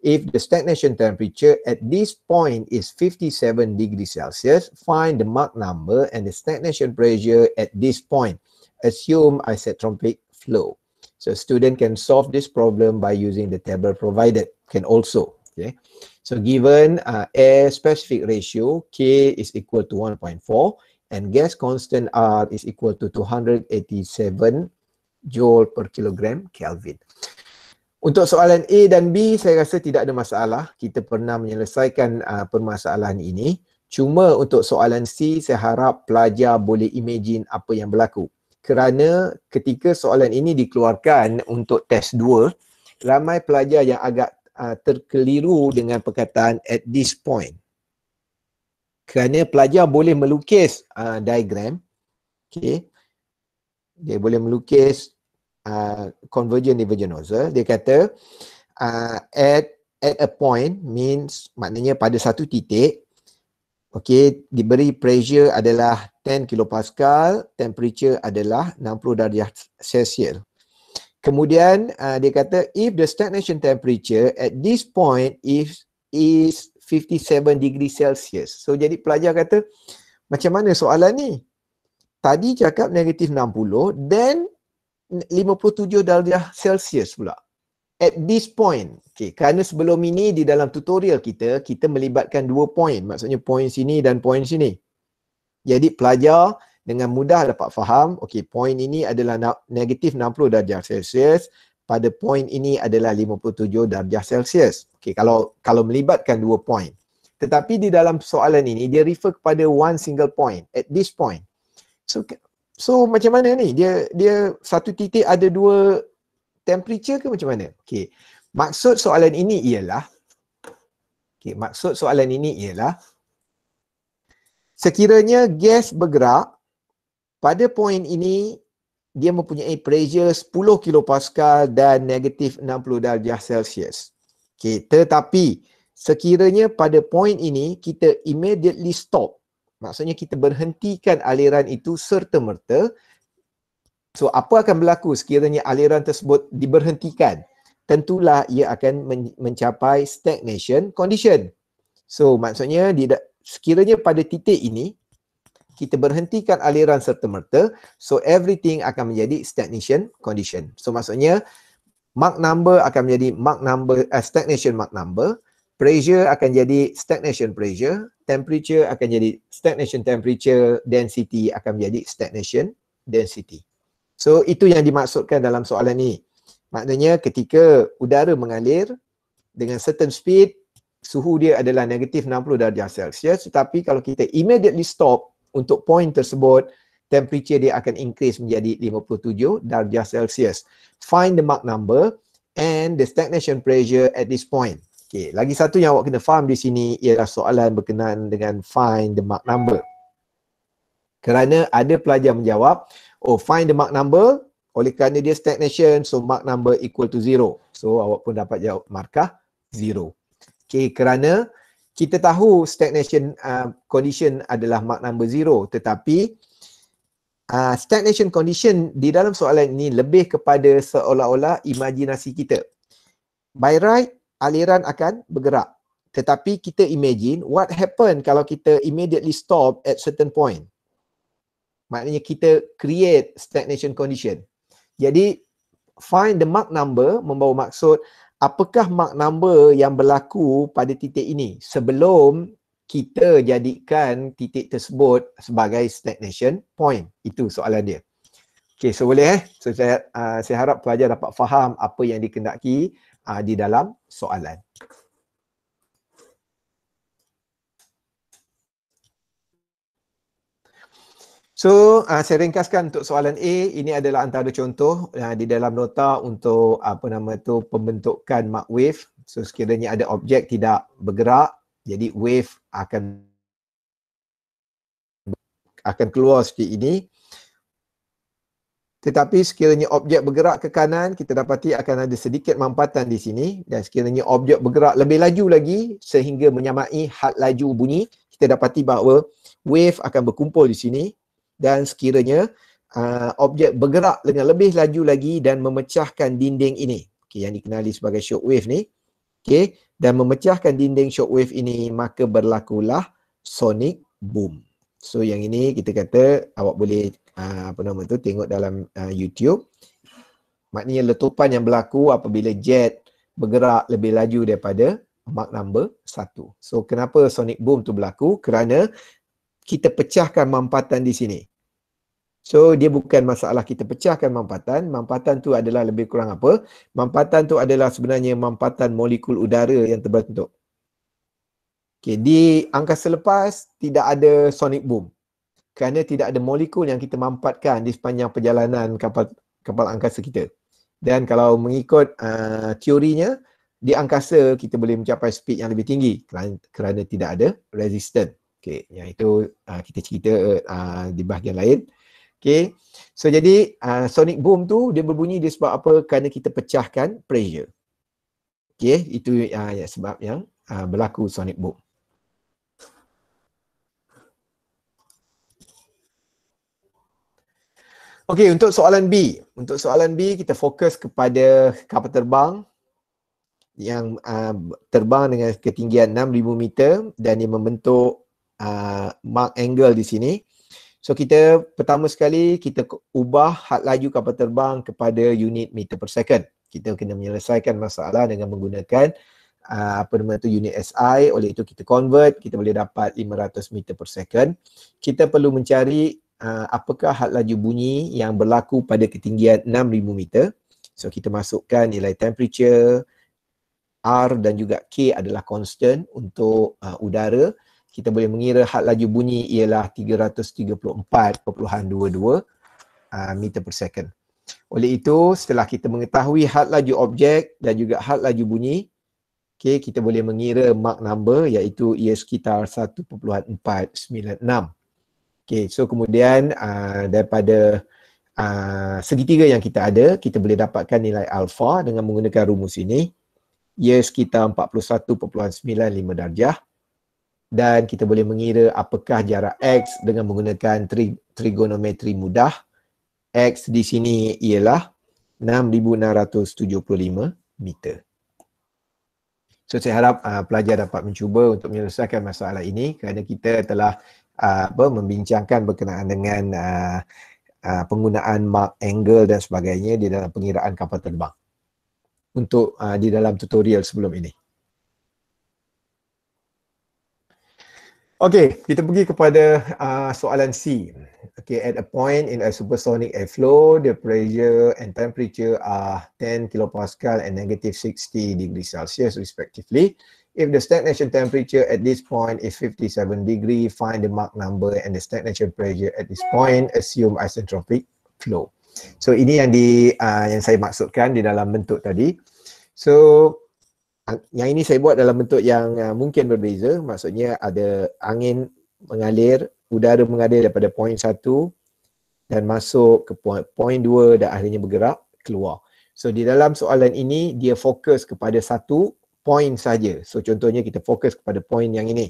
If the stagnation temperature at this point is 57 degrees Celsius, find the Mach number and the stagnation pressure at this point. Assume isentropic flow. So student can solve this problem by using the table provided, can also. Yeah. So given uh, air specific ratio K is equal to 1.4 and gas constant R is equal to 287 joule per kilogram Kelvin. Untuk soalan A dan B saya rasa tidak ada masalah. Kita pernah menyelesaikan uh, permasalahan ini. Cuma untuk soalan C saya harap pelajar boleh imagine apa yang berlaku. Kerana ketika soalan ini dikeluarkan untuk test 2 ramai pelajar yang agak uh, terkeliru dengan perkataan at this point. Kerana pelajar boleh melukis uh, diagram, okay. dia boleh melukis uh, convergent divergent nozzle, dia kata uh, at at a point means maknanya pada satu titik okey diberi pressure adalah 10 kilopascal temperature adalah 60 darjah celsius Kemudian uh, dia kata if the stagnation temperature at this point is is 57 degree Celsius. So jadi pelajar kata macam mana soalan ni? Tadi cakap negatif 60 then 57 darjah Celsius pula. At this point. Okay, kerana sebelum ini di dalam tutorial kita, kita melibatkan dua point. Maksudnya point sini dan point sini. Jadi pelajar dengan mudah dapat faham, okey, point ini adalah negatif 60 darjah Celsius, pada point ini adalah 57 darjah Celsius. Okey, kalau kalau melibatkan dua point. Tetapi di dalam soalan ini, dia refer kepada one single point, at this point. So, so macam mana ni? Dia dia satu titik ada dua temperature ke macam mana? Okey, maksud soalan ini ialah, okey, maksud soalan ini ialah, sekiranya gas bergerak pada poin ini dia mempunyai pressure 10 kPa dan negatif 60 darjah Celsius. Okay, tetapi sekiranya pada poin ini kita immediately stop, maksudnya kita berhentikan aliran itu serta-merta, so apa akan berlaku sekiranya aliran tersebut diberhentikan? Tentulah ia akan mencapai stagnation condition. So maksudnya sekiranya pada titik ini kita berhentikan aliran serta-merta so everything akan menjadi stagnation condition so maksudnya mark number akan menjadi mark number uh, stagnation mark number pressure akan jadi stagnation pressure temperature akan jadi stagnation temperature density akan menjadi stagnation density so itu yang dimaksudkan dalam soalan ni maknanya ketika udara mengalir dengan certain speed suhu dia adalah negatif 60 darjah Celsius tetapi kalau kita immediately stop untuk point tersebut temperature dia akan increase menjadi 57 darjah Celsius. Find the Mach number and the stagnation pressure at this point. Okay, lagi satu yang awak kena faham di sini ialah soalan berkenaan dengan find the Mach number. Kerana ada pelajar menjawab, oh find the Mach number oleh kerana dia stagnation, so Mach number equal to zero. So awak pun dapat jawab markah zero. Okay, kerana kita tahu stagnation uh, condition adalah mark number zero tetapi uh, stagnation condition di dalam soalan ini lebih kepada seolah-olah imajinasi kita. By right, aliran akan bergerak. Tetapi kita imagine what happen kalau kita immediately stop at certain point. Maknanya kita create stagnation condition. Jadi find the mark number membawa maksud apakah mark number yang berlaku pada titik ini sebelum kita jadikan titik tersebut sebagai stagnation point? Itu soalan dia. Okay, so boleh eh? So, saya, uh, saya harap pelajar dapat faham apa yang dikendaki uh, di dalam soalan. So, uh, saya ringkaskan untuk soalan A, ini adalah antara contoh uh, di dalam nota untuk apa nama tu pembentukan mark wave. So, sekiranya ada objek tidak bergerak, jadi wave akan akan keluar seperti ini. Tetapi sekiranya objek bergerak ke kanan, kita dapati akan ada sedikit mampatan di sini dan sekiranya objek bergerak lebih laju lagi sehingga menyamai had laju bunyi, kita dapati bahawa wave akan berkumpul di sini dan sekiranya uh, objek bergerak dengan lebih laju lagi dan memecahkan dinding ini okay, yang dikenali sebagai shock wave ni okay, dan memecahkan dinding shock wave ini maka berlakulah sonic boom so yang ini kita kata awak boleh uh, apa nama tu tengok dalam uh, YouTube maknanya letupan yang berlaku apabila jet bergerak lebih laju daripada Mark number 1. So kenapa sonic boom tu berlaku? Kerana kita pecahkan mampatan di sini. So dia bukan masalah kita pecahkan mampatan. Mampatan tu adalah lebih kurang apa? Mampatan tu adalah sebenarnya mampatan molekul udara yang terbentuk. Okay, di angkasa lepas tidak ada sonic boom. Kerana tidak ada molekul yang kita mampatkan di sepanjang perjalanan kapal kapal angkasa kita. Dan kalau mengikut uh, teorinya, di angkasa kita boleh mencapai speed yang lebih tinggi kerana, kerana tidak ada resistance. Okey, yang itu uh, kita cerita uh, di bahagian lain. Okey. So jadi uh, sonic boom tu dia berbunyi dia sebab apa? Kerana kita pecahkan pressure. Okey, itu uh, ya sebab yang uh, berlaku sonic boom. Okey, untuk soalan B. Untuk soalan B kita fokus kepada kapal terbang yang uh, terbang dengan ketinggian 6000 meter dan dia membentuk uh, mark angle di sini. So kita pertama sekali kita ubah had laju kapal terbang kepada unit meter per second. Kita kena menyelesaikan masalah dengan menggunakan uh, apa nama tu unit SI. Oleh itu kita convert, kita boleh dapat 500 meter per second. Kita perlu mencari uh, apakah had laju bunyi yang berlaku pada ketinggian 6000 meter. So kita masukkan nilai temperature R dan juga K adalah constant untuk uh, udara kita boleh mengira had laju bunyi ialah 334.22 uh, ah, meter per second. Oleh itu, setelah kita mengetahui had laju objek dan juga had laju bunyi, okay, kita boleh mengira mark number iaitu ia sekitar 1.496. Okay, so kemudian uh, daripada uh, segitiga yang kita ada, kita boleh dapatkan nilai alpha dengan menggunakan rumus ini. Ia sekitar 41.95 darjah dan kita boleh mengira apakah jarak x dengan menggunakan trig- trigonometri mudah x di sini ialah 6675 meter so saya harap uh, pelajar dapat mencuba untuk menyelesaikan masalah ini kerana kita telah uh, apa membincangkan berkenaan dengan uh, Uh, penggunaan mark angle dan sebagainya di dalam pengiraan kapal terbang untuk uh, di dalam tutorial sebelum ini Okay, kita pergi kepada uh, soalan C. Okay, at a point in a supersonic airflow, the pressure and temperature are 10 kilopascal and negative 60 degrees Celsius respectively. If the stagnation temperature at this point is 57 degree, find the Mach number and the stagnation pressure at this point, assume isentropic flow. So ini yang di uh, yang saya maksudkan di dalam bentuk tadi. So yang ini saya buat dalam bentuk yang uh, mungkin berbeza maksudnya ada angin mengalir udara mengalir daripada poin satu dan masuk ke poin poin dua dan akhirnya bergerak keluar so di dalam soalan ini dia fokus kepada satu poin saja so contohnya kita fokus kepada poin yang ini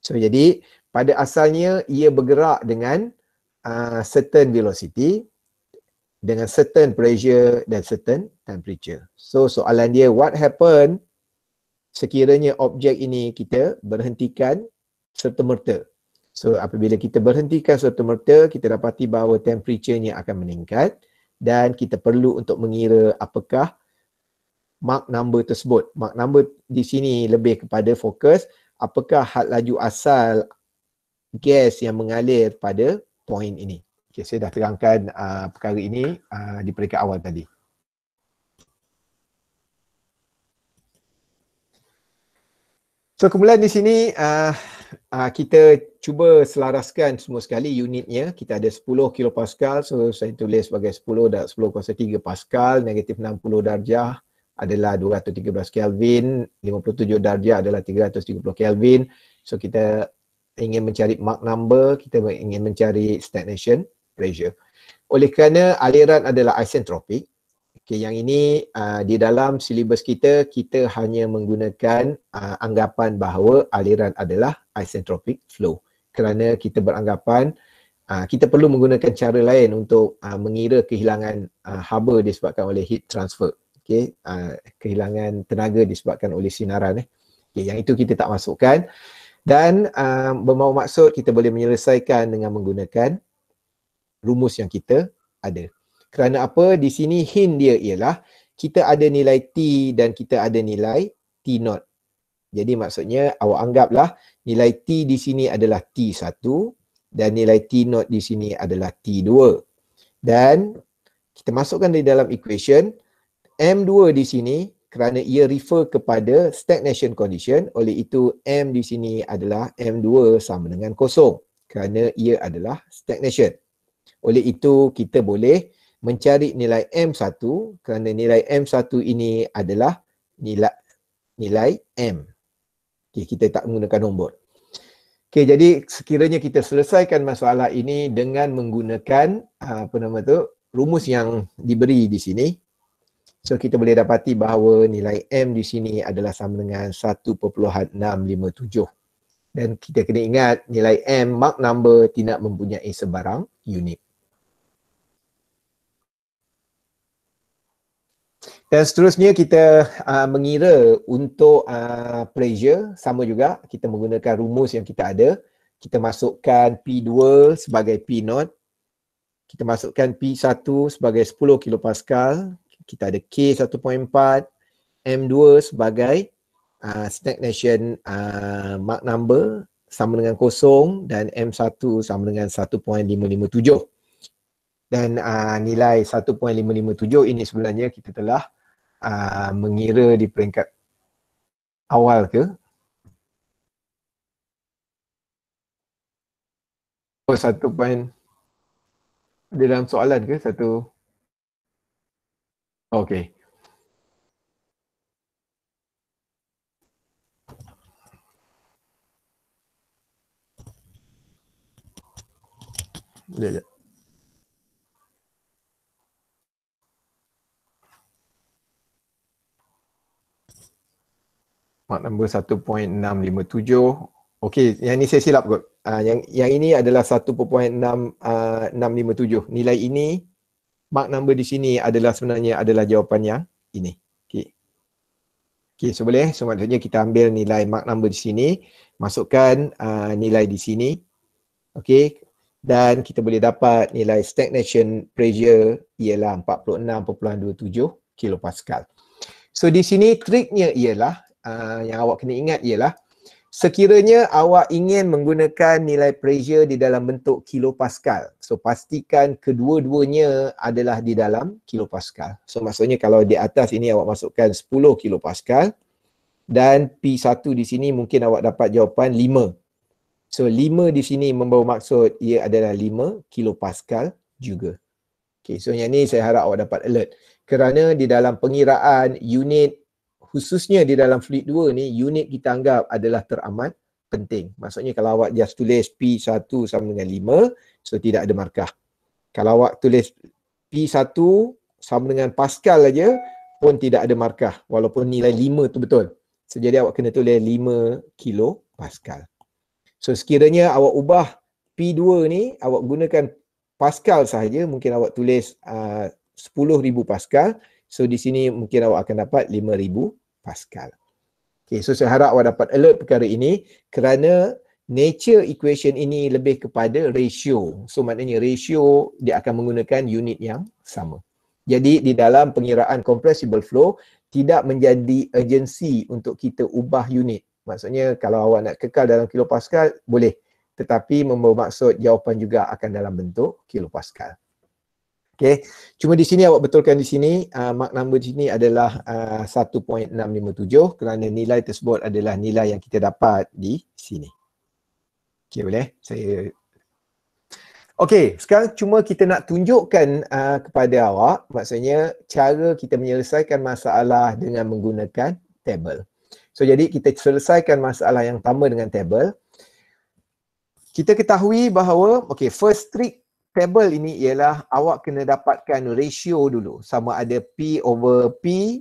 so jadi pada asalnya ia bergerak dengan uh, certain velocity dengan certain pressure dan certain temperature. So soalan dia what happen sekiranya objek ini kita berhentikan serta merta. So apabila kita berhentikan serta merta, kita dapati bahawa temperaturenya akan meningkat dan kita perlu untuk mengira apakah mark number tersebut. Mark number di sini lebih kepada fokus apakah had laju asal gas yang mengalir pada point ini. Okay, saya dah terangkan uh, perkara ini uh, di peringkat awal tadi. So kemudian di sini uh, uh, kita cuba selaraskan semua sekali unitnya. Kita ada 10 kPa, so saya tulis sebagai 10 dan 10 kuasa 3 pascal, negatif 60 darjah adalah 213 Kelvin, 57 darjah adalah 330 Kelvin. So kita ingin mencari Mach number, kita ingin mencari stagnation pressure. Oleh kerana aliran adalah isentropik, okay, yang ini uh, di dalam silibus kita, kita hanya menggunakan uh, anggapan bahawa aliran adalah isentropik flow. Kerana kita beranggapan uh, kita perlu menggunakan cara lain untuk uh, mengira kehilangan uh, haba disebabkan oleh heat transfer. Okay, uh, kehilangan tenaga disebabkan oleh sinaran. Eh. Okay, yang itu kita tak masukkan. Dan uh, bermaksud kita boleh menyelesaikan dengan menggunakan rumus yang kita ada. Kerana apa? Di sini hint dia ialah kita ada nilai T dan kita ada nilai T naught. Jadi maksudnya awak anggaplah nilai T di sini adalah T1 dan nilai T naught di sini adalah T2. Dan kita masukkan di dalam equation M2 di sini kerana ia refer kepada stagnation condition oleh itu M di sini adalah M2 sama dengan kosong kerana ia adalah stagnation. Oleh itu kita boleh mencari nilai M1 kerana nilai M1 ini adalah nilai nilai M. Okay, kita tak menggunakan nombor. Okay, jadi sekiranya kita selesaikan masalah ini dengan menggunakan ah, apa nama tu rumus yang diberi di sini. So kita boleh dapati bahawa nilai M di sini adalah sama dengan 1.657. Dan kita kena ingat nilai M, mark number tidak mempunyai sebarang unit. Dan seterusnya kita uh, mengira untuk uh, pleasure sama juga kita menggunakan rumus yang kita ada. Kita masukkan P2 sebagai P0. Kita masukkan P1 sebagai 10 kPa. Kita ada K1.4. M2 sebagai uh, stagnation uh, Mach number sama dengan kosong dan M1 sama dengan 1.557 dan uh, nilai 1.557 ini sebenarnya kita telah uh, mengira di peringkat awal ke oh, satu poin di dalam soalan ke satu okey Jadi, mark number 1.657. Okey, yang ni saya silap kot. Uh, yang yang ini adalah 1.657. Ah, uh, Nilai ini mark number di sini adalah sebenarnya adalah jawapan yang ini. Okey. Okey, so boleh. So maksudnya kita ambil nilai mark number di sini, masukkan uh, nilai di sini. Okey. Dan kita boleh dapat nilai stagnation pressure ialah 46.27 kilopascal. So di sini triknya ialah Ah, yang awak kena ingat ialah sekiranya awak ingin menggunakan nilai pressure di dalam bentuk kilopascal. So pastikan kedua-duanya adalah di dalam kilopascal. So maksudnya kalau di atas ini awak masukkan 10 kilopascal dan P1 di sini mungkin awak dapat jawapan 5. So 5 di sini membawa maksud ia adalah 5 kilopascal juga. Okay, so yang ni saya harap awak dapat alert. Kerana di dalam pengiraan unit khususnya di dalam fluid 2 ni unit kita anggap adalah teramat penting. Maksudnya kalau awak just tulis P1 sama dengan 5, so tidak ada markah. Kalau awak tulis P1 sama dengan Pascal aja pun tidak ada markah walaupun nilai 5 tu betul. So, jadi awak kena tulis 5 kilo Pascal. So sekiranya awak ubah P2 ni awak gunakan Pascal sahaja mungkin awak tulis uh, 10,000 Pascal So di sini mungkin awak akan dapat 5000 pascal. Okay, so saya harap awak dapat alert perkara ini kerana nature equation ini lebih kepada ratio. So maknanya ratio dia akan menggunakan unit yang sama. Jadi di dalam pengiraan compressible flow tidak menjadi agensi untuk kita ubah unit. Maksudnya kalau awak nak kekal dalam kilopascal boleh tetapi membawa maksud jawapan juga akan dalam bentuk kilopascal. Okay. Cuma di sini awak betulkan di sini, uh, mark number di sini adalah uh, 1.657 kerana nilai tersebut adalah nilai yang kita dapat di sini. Okay boleh? Saya... Okay, sekarang cuma kita nak tunjukkan uh, kepada awak maksudnya cara kita menyelesaikan masalah dengan menggunakan table. So, jadi kita selesaikan masalah yang pertama dengan table. Kita ketahui bahawa, okay, first trick table ini ialah awak kena dapatkan ratio dulu sama ada P over P,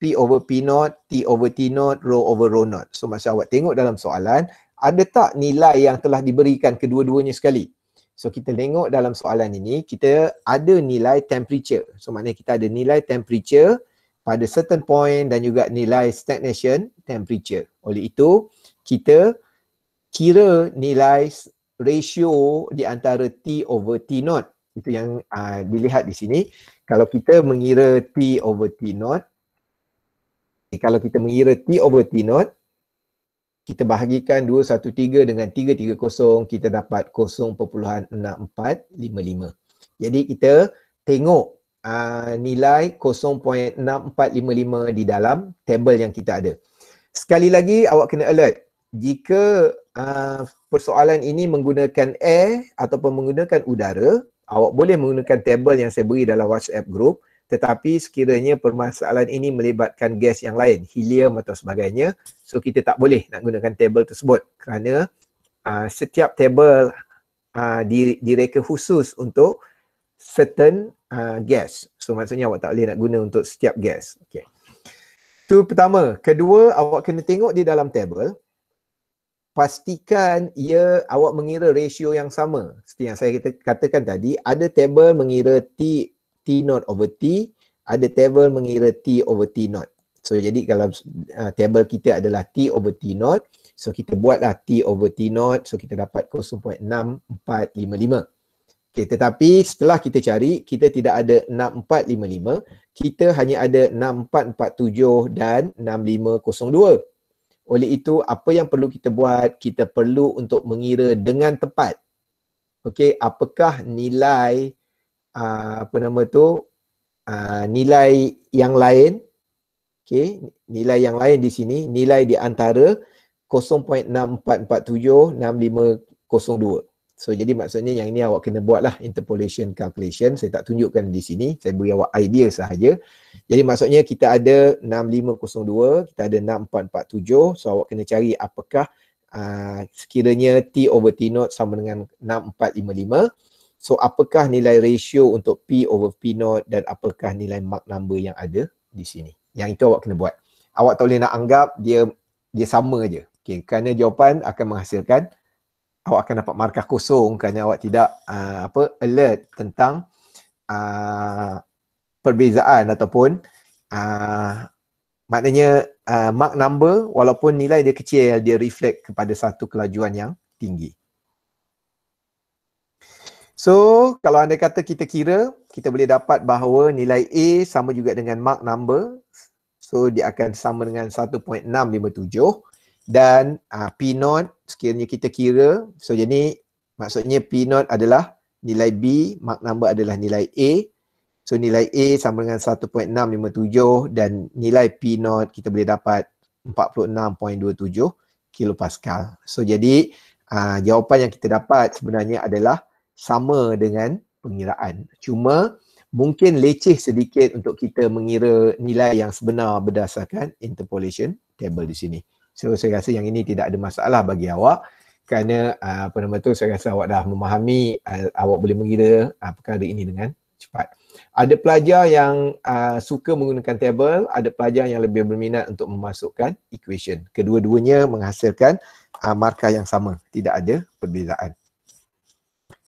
P over P not, T over T not, Rho over Rho not. So macam awak tengok dalam soalan, ada tak nilai yang telah diberikan kedua-duanya sekali? So kita tengok dalam soalan ini, kita ada nilai temperature. So maknanya kita ada nilai temperature pada certain point dan juga nilai stagnation temperature. Oleh itu, kita kira nilai ratio di antara T over T naught. Itu yang uh, dilihat di sini. Kalau kita mengira T over T naught, eh, kalau kita mengira T over T naught, kita bahagikan 213 dengan 330, kita dapat 0.6455. Jadi kita tengok uh, nilai 0.6455 di dalam table yang kita ada. Sekali lagi awak kena alert. Jika uh, persoalan ini menggunakan air ataupun menggunakan udara, awak boleh menggunakan table yang saya beri dalam WhatsApp group tetapi sekiranya permasalahan ini melibatkan gas yang lain, helium atau sebagainya, so kita tak boleh nak gunakan table tersebut kerana uh, setiap table uh, ah, direka khusus untuk certain uh, gas. So maksudnya awak tak boleh nak guna untuk setiap gas. Okay. Tu pertama. Kedua, awak kena tengok di dalam table pastikan ia awak mengira ratio yang sama. Seperti yang saya kata, katakan tadi, ada table mengira T T not over T, ada table mengira T over T not. So jadi kalau uh, table kita adalah T over T not, so kita buatlah T over T not, so kita dapat 0.6455. Okay, tetapi setelah kita cari, kita tidak ada 6455, kita hanya ada 6447 dan 6502. Oleh itu, apa yang perlu kita buat, kita perlu untuk mengira dengan tepat. Okey, apakah nilai uh, apa nama tu? Uh, nilai yang lain. Okey, nilai yang lain di sini, nilai di antara 0.64476502. So jadi maksudnya yang ini awak kena buatlah interpolation calculation. Saya tak tunjukkan di sini. Saya beri awak idea sahaja. Jadi maksudnya kita ada 6502, kita ada 6447. So awak kena cari apakah uh, sekiranya T over T naught sama dengan 6455. So apakah nilai ratio untuk P over P naught dan apakah nilai mark number yang ada di sini. Yang itu awak kena buat. Awak tak boleh nak anggap dia dia sama aja. Okay, kerana jawapan akan menghasilkan awak akan dapat markah kosong kerana awak tidak uh, apa alert tentang uh, perbezaan ataupun uh, maknanya uh, mark number walaupun nilai dia kecil dia reflect kepada satu kelajuan yang tinggi. So kalau anda kata kita kira kita boleh dapat bahawa nilai A sama juga dengan mark number so dia akan sama dengan dan uh, ah, P not sekiranya kita kira so jadi maksudnya P not adalah nilai B mark number adalah nilai A so nilai A sama dengan 1.657 dan nilai P not kita boleh dapat 46.27 kilopascal so jadi uh, jawapan yang kita dapat sebenarnya adalah sama dengan pengiraan cuma mungkin leceh sedikit untuk kita mengira nilai yang sebenar berdasarkan interpolation table di sini So saya rasa yang ini tidak ada masalah bagi awak kerana ah, apa nama tu saya rasa awak dah memahami ah, awak boleh mengira ah, perkara ini dengan cepat. Ada pelajar yang uh, suka menggunakan table, ada pelajar yang lebih berminat untuk memasukkan equation. Kedua-duanya menghasilkan uh, markah yang sama, tidak ada perbezaan.